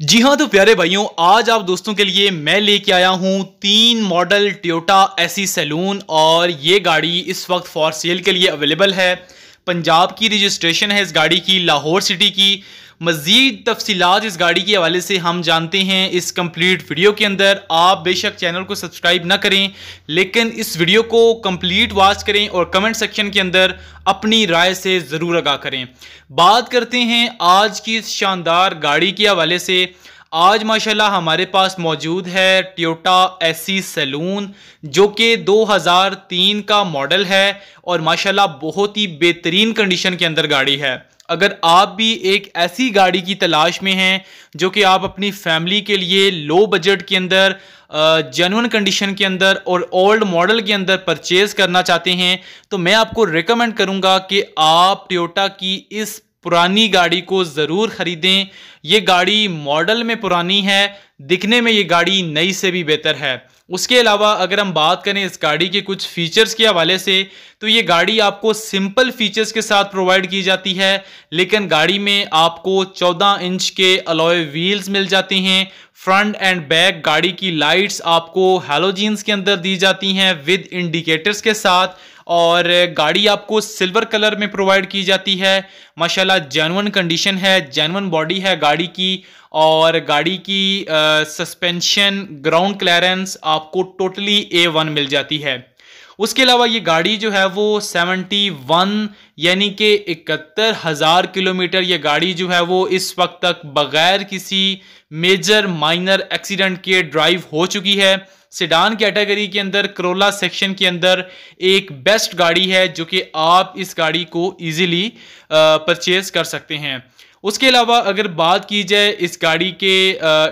जी हाँ तो प्यारे भाइयों आज आप दोस्तों के लिए मैं लेके आया हूँ तीन मॉडल ट्योटा एसी सैलून और ये गाड़ी इस वक्त फॉर सेल के लिए अवेलेबल है पंजाब की रजिस्ट्रेशन है इस गाड़ी की लाहौर सिटी की मज़ीद तफसीत इस गाड़ी के हवाले से हम जानते हैं इस कम्प्लीट वीडियो के अंदर आप बेशक चैनल को सब्सक्राइब ना करें लेकिन इस वीडियो को कम्प्लीट वॉच करें और कमेंट सेक्शन के अंदर अपनी राय से ज़रूर आगा करें बात करते हैं आज की इस शानदार गाड़ी के हवाले से आज माशाल्लाह हमारे पास मौजूद है ट्योटा एसी सैलून जो कि 2003 का मॉडल है और माशाल्लाह बहुत ही बेहतरीन कंडीशन के अंदर गाड़ी है अगर आप भी एक ऐसी गाड़ी की तलाश में हैं जो कि आप अपनी फैमिली के लिए लो बजट के अंदर जेनुअन कंडीशन के अंदर और ओल्ड मॉडल के अंदर परचेज़ करना चाहते हैं तो मैं आपको रिकमेंड करूंगा कि आप टोयोटा की इस पुरानी गाड़ी को ज़रूर ख़रीदें ये गाड़ी मॉडल में पुरानी है दिखने में ये गाड़ी नई से भी बेहतर है उसके अलावा अगर हम बात करें इस गाड़ी के कुछ फीचर्स के हवाले से तो ये गाड़ी आपको सिंपल फीचर्स के साथ प्रोवाइड की जाती है लेकिन गाड़ी में आपको 14 इंच के अलॉय व्हील्स मिल जाते हैं फ्रंट एंड बैक गाड़ी की लाइट्स आपको हेलोजीन्स के अंदर दी जाती हैं विद इंडिकेटर्स के साथ और गाड़ी आपको सिल्वर कलर में प्रोवाइड की जाती है माशाल्लाह जैनवन कंडीशन है जैनवन बॉडी है गाड़ी की और गाड़ी की सस्पेंशन ग्राउंड क्लियरेंस आपको टोटली ए वन मिल जाती है उसके अलावा ये गाड़ी जो है वो 71 यानी कि इकहत्तर हज़ार किलोमीटर ये गाड़ी जो है वो इस वक्त तक बगैर किसी मेजर माइनर एक्सीडेंट के ड्राइव हो चुकी है सिडान कैटेगरी के अंदर करोला सेक्शन के अंदर एक बेस्ट गाड़ी है जो कि आप इस गाड़ी को ईजिली परचेज कर सकते हैं उसके अलावा अगर बात की जाए इस गाड़ी के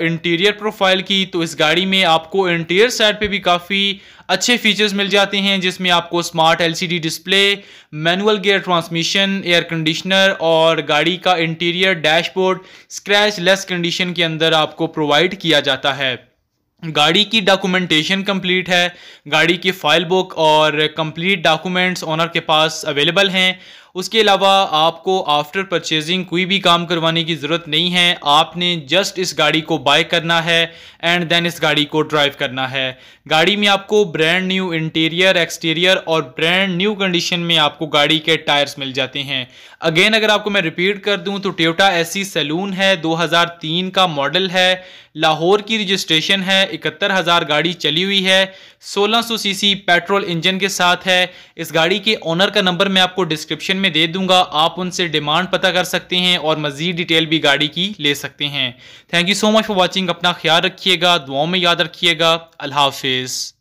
इंटीरियर प्रोफाइल की तो इस गाड़ी में आपको इंटीरियर साइड पे भी काफ़ी अच्छे फीचर्स मिल जाते हैं जिसमें आपको smart LCD display manual gear transmission air conditioner और गाड़ी का interior dashboard scratchless condition के अंदर आपको प्रोवाइड किया जाता है गाड़ी की डॉक्यूमेंटेशन कंप्लीट है गाड़ी की फाइल बुक और कंप्लीट डॉक्यूमेंट्स ओनर के पास अवेलेबल हैं उसके अलावा आपको आफ्टर परचेजिंग कोई भी काम करवाने की ज़रूरत नहीं है आपने जस्ट इस गाड़ी को बाय करना है एंड देन इस गाड़ी को ड्राइव करना है गाड़ी में आपको ब्रांड न्यू इंटीरियर एक्सटीरियर और ब्रांड न्यू कंडीशन में आपको गाड़ी के टायर्स मिल जाते हैं अगेन अगर आपको मैं रिपीट कर दूं तो टोयोटा एसी सैलून है 2003 का मॉडल है लाहौर की रजिस्ट्रेशन है इकहत्तर हज़ार गाड़ी चली हुई है 1600 सीसी पेट्रोल इंजन के साथ है इस गाड़ी के ओनर का नंबर मैं आपको डिस्क्रिप्शन में में दे दूंगा आप उनसे डिमांड पता कर सकते हैं और मज़ीद डिटेल भी गाड़ी की ले सकते हैं thank you so much for watching अपना ख्याल रखिएगा दुआओं में याद रखिएगा अल्लाह हाफिज़